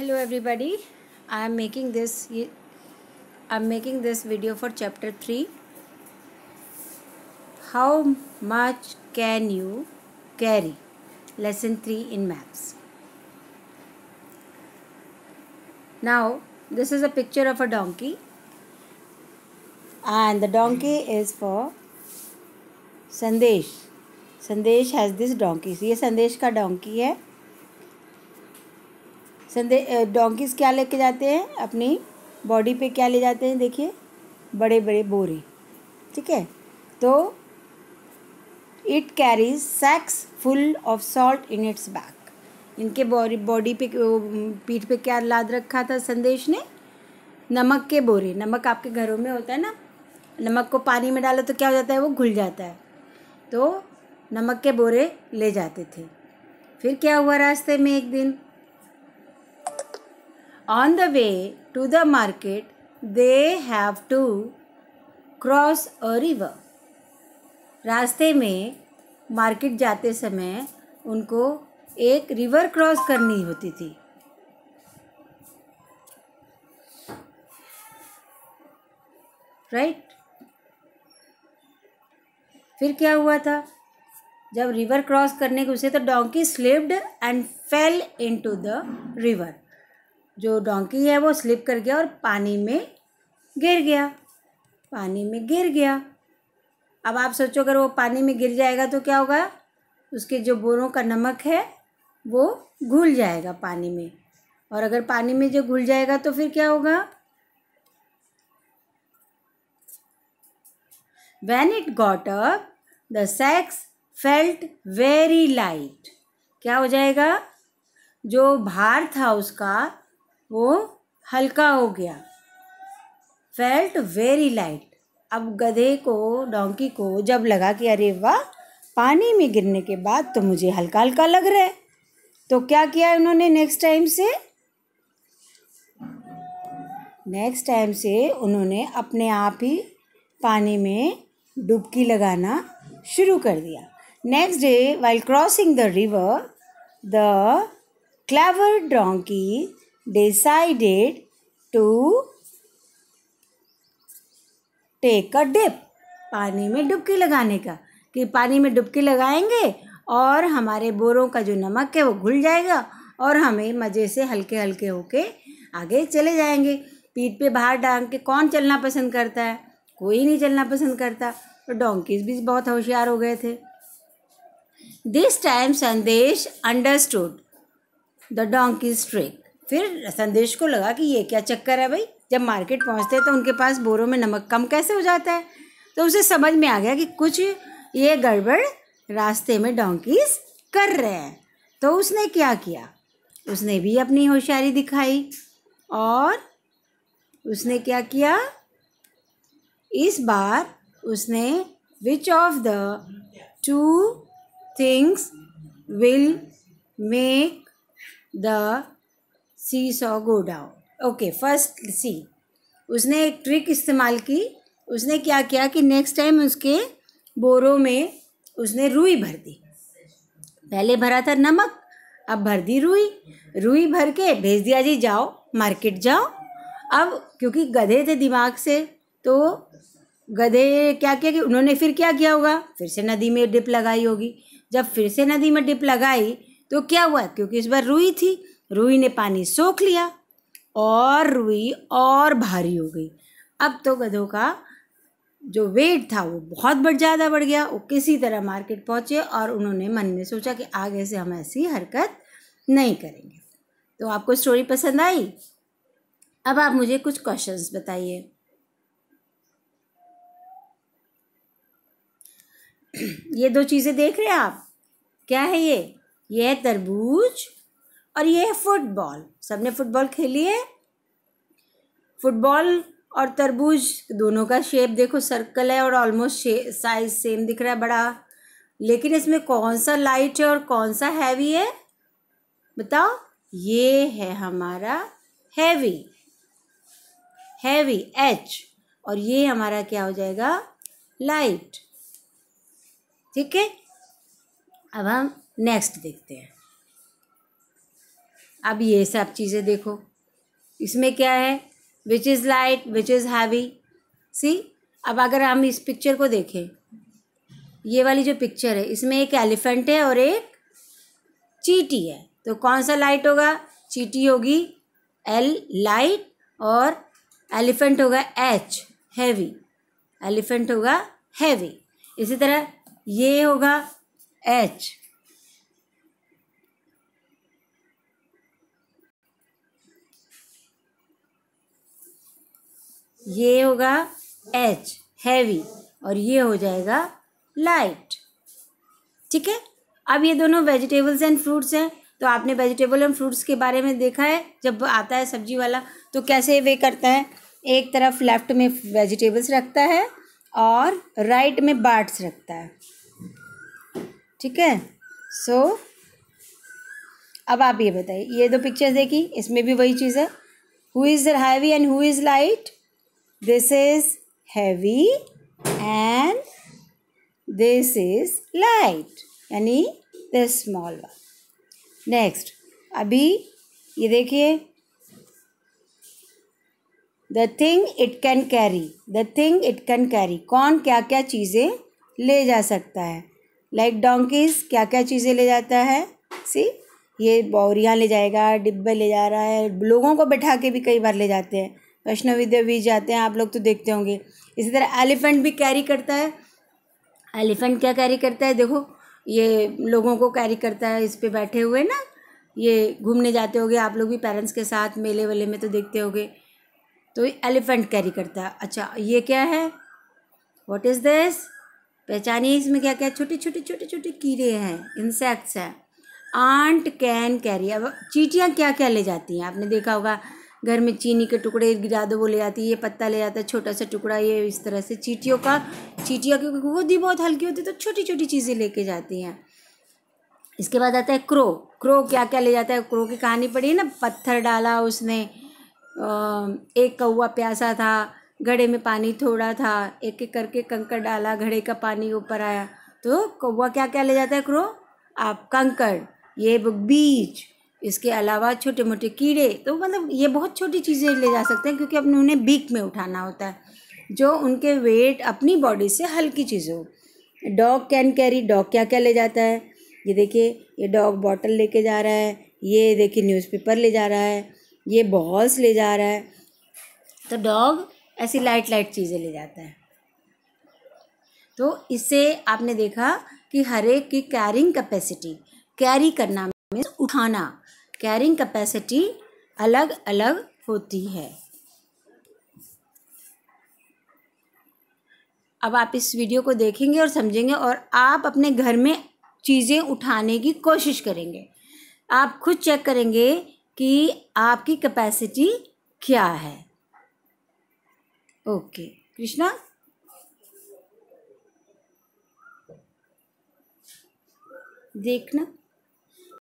hello everybody i am making this i'm making this video for chapter 3 how much can you carry lesson 3 in maths now this is a picture of a donkey and the donkey is for sandesh sandesh has this donkey see संदेश का donkey संदेश डोंकीस क्या लेके जाते हैं अपनी body पे क्या ले जाते हैं देखिए बड़े बड़े बोरे ठीक है तो it carries sacks full of salt in its back इनके बॉडी बॉडी पे पीठ पे क्या लाद रखा था संदेश ने नमक के बोरे नमक आपके घरों में होता है ना नमक को पानी में डालो तो क्या हो जाता है वो घुल जाता है तो नमक के बोरे ले जाते थे फिर क्या हुआ रास्ते में एक दिन on the way to the market, they have to cross a river raste mein market jaate samay unko ek river cross karni hoti thi right right? फिर क्या हुआ था जब रिवर क्रॉस करने के उसे तो donkey slipped and fell into the river जो डोंकी है वो स्लिप कर गया और पानी में गिर गया पानी में गिर गया अब आप सोचो अगर वो पानी में गिर जाएगा तो क्या होगा उसके जो बोरों का नमक है वो घुल जाएगा पानी में और अगर पानी में जो घुल जाएगा तो फिर क्या होगा when it got up the sacks felt very light क्या हो जाएगा जो भार था उसका वो हल्का हो गया फेल्ट वेरी लाइट अब गधे को डोंकी को जब लगा कि अरे वाह पानी में गिरने के बाद तो मुझे हल्का हल्का लग रहा है तो क्या किया उन्होंने नेक्स्ट टाइम से नेक्स्ट टाइम से उन्होंने अपने आप ही पानी में डुबकी लगाना शुरू कर दिया next day while crossing the river the clever donkey decided to take a dip पानी में डुबकी लगाने का कि पानी में डुबकी लगाएंगे और हमारे बोरों का जो नमक है वो घुल जाएगा और हमें मज़े से हल्के हल्के होके आगे चले जाएंगे पीठ पे बाहर डांग के कौन चलना पसंद करता है कोई नहीं चलना पसंद करता और तो डोंकीज भी बहुत होशियार हो गए थे this time Sandesh understood the donkey's trick फिर संदेश को लगा कि ये क्या चक्कर है भाई जब मार्केट पहुंचते हैं तो उनके पास बोरों में नमक कम कैसे हो जाता है तो उसे समझ में आ गया कि कुछ ये गड़बड़ रास्ते में डोंकीस कर रहे हैं तो उसने क्या किया उसने भी अपनी होशियारी दिखाई और उसने क्या किया इस बार उसने which of the two things will make the seesaw go down okay first see उसने एक ट्रिक इस्तेमाल की उसने क्या किया कि नेक्स्ट टाइम उसके बोरों में उसने रुई भर दी पहले भरा था नमक अब भर दी रुई रुई भर के भेज दिया जी जाओ मार्केट जाओ अब क्योंकि गधे थे दिमाग से तो गधे क्या किया कि उन्होंने फिर क्या किया होगा फिर से नदी में डिप लगाई होगी जब फिर से नदी में डिप लगाई तो क्या हुआ क्योंकि इस बार रुई थी रूई ने पानी सोख लिया और रुई और भारी हो गई अब तो गधों का जो वेट था वो बहुत बढ़ ज़्यादा बढ़ गया वो किसी तरह मार्केट पहुँचे और उन्होंने मन में सोचा कि आगे से हम ऐसी हरकत नहीं करेंगे तो आपको स्टोरी पसंद आई अब आप मुझे कुछ क्वेश्चंस बताइए ये दो चीज़ें देख रहे हैं आप क्या है ये है तरबूज और ये है फुटबॉल सबने फुटबॉल खेली है फुटबॉल और तरबूज दोनों का शेप देखो सर्कल है और ऑलमोस्ट साइज सेम दिख रहा है बड़ा लेकिन इसमें कौन सा लाइट है और कौन सा हैवी है बताओ ये है हमारा हैवी हैवी एच और ये हमारा क्या हो जाएगा लाइट ठीक है अब हम नेक्स्ट देखते हैं अब ये सब चीज़ें देखो इसमें क्या है which is light which is heavy see अब अगर हम इस पिक्चर को देखें ये वाली जो पिक्चर है इसमें एक एलिफेंट है और एक चीटी है तो कौन सा लाइट होगा चीटी होगी एल लाइट और एलिफेंट होगा एच हैवी एलिफेंट होगा हैवी इसी तरह ये होगा एच ये होगा एच हैवी और ये हो जाएगा लाइट ठीक है अब ये दोनों वेजिटेबल्स एंड फ्रूट्स हैं तो आपने वेजिटेबल एंड फ्रूट्स के बारे में देखा है जब आता है सब्जी वाला तो कैसे वे करता है एक तरफ लेफ्ट में वेजिटेबल्स रखता है और राइट में बाट्स रखता है ठीक है सो so, अब आप ये बताइए ये दो तो पिक्चर्स देखी इसमें भी वही चीज़ है who is heavy and who is light this is heavy and this is light यानी this small one next अभी ये देखिए the thing it can carry the thing it can carry कौन क्या क्या चीज़ें ले जा सकता है लाइक donkeys क्या क्या चीज़ें ले जाता है सी ये बौरियाँ ले जाएगा डिब्बे ले जा रहा है लोगों को बैठा के भी कई बार ले जाते हैं वैष्णवी विद्या भी जाते हैं आप लोग तो देखते होंगे इसी तरह एलिफेंट भी कैरी करता है एलिफेंट क्या कैरी करता है देखो ये लोगों को कैरी करता है इस पर बैठे हुए ना ये घूमने जाते होगे आप लोग भी पेरेंट्स के साथ मेले वेले में तो देखते होगे तो एलिफेंट कैरी करता है अच्छा ये क्या है व्हाट इज़ दिस पहचानिए इसमें क्या क्या छोटे छोटे छोटे छोटे कीड़े हैं इंसेक्ट्स हैं आंट कैन कैरी अब चीटियाँ क्या क्या ले जाती हैं आपने देखा होगा घर में चीनी के टुकड़े गिरा दो वो ले आती है ये पत्ता ले आता है छोटा सा टुकड़ा ये इस तरह से चीटियों का चीटियाँ क्योंकि खुद ही बहुत हल्की होती है तो छोटी छोटी चीज़ें लेके जाती हैं इसके बाद आता है क्रो क्रो क्या क्या ले जाता है क्रो की कहानी पड़ी ना पत्थर डाला उसने एक कौआ प्यासा था घड़े में पानी थोड़ा था एक एक करके कंकड़ डाला घड़े का पानी ऊपर आया तो कौवा क्या क्या ले जाता है क्रो आप कंकड़ ये बीज इसके अलावा छोटे मोटे कीड़े तो मतलब ये बहुत छोटी चीज़ें ले जा सकते हैं क्योंकि अपने उन्हें बीक में उठाना होता है जो उनके वेट अपनी बॉडी से हल्की चीज़ हो डॉग कैन कैरी डॉग क्या क्या ले जाता है ये देखिए ये डॉग बॉटल लेके जा रहा है ये देखिए न्यूज़पेपर ले जा रहा है ये बॉल्स ले जा रहा है तो डॉग ऐसी लाइट लाइट चीज़ें ले जाता है तो इससे आपने देखा कि हर एक की कैरिंग कैपेसिटी कैरी करना मीन्स उठाना कैरिंग कैपेसिटी अलग अलग होती है अब आप इस वीडियो को देखेंगे और समझेंगे और आप अपने घर में चीज़ें उठाने की कोशिश करेंगे आप खुद चेक करेंगे कि आपकी कैपेसिटी क्या है ओके कृष्णा देखना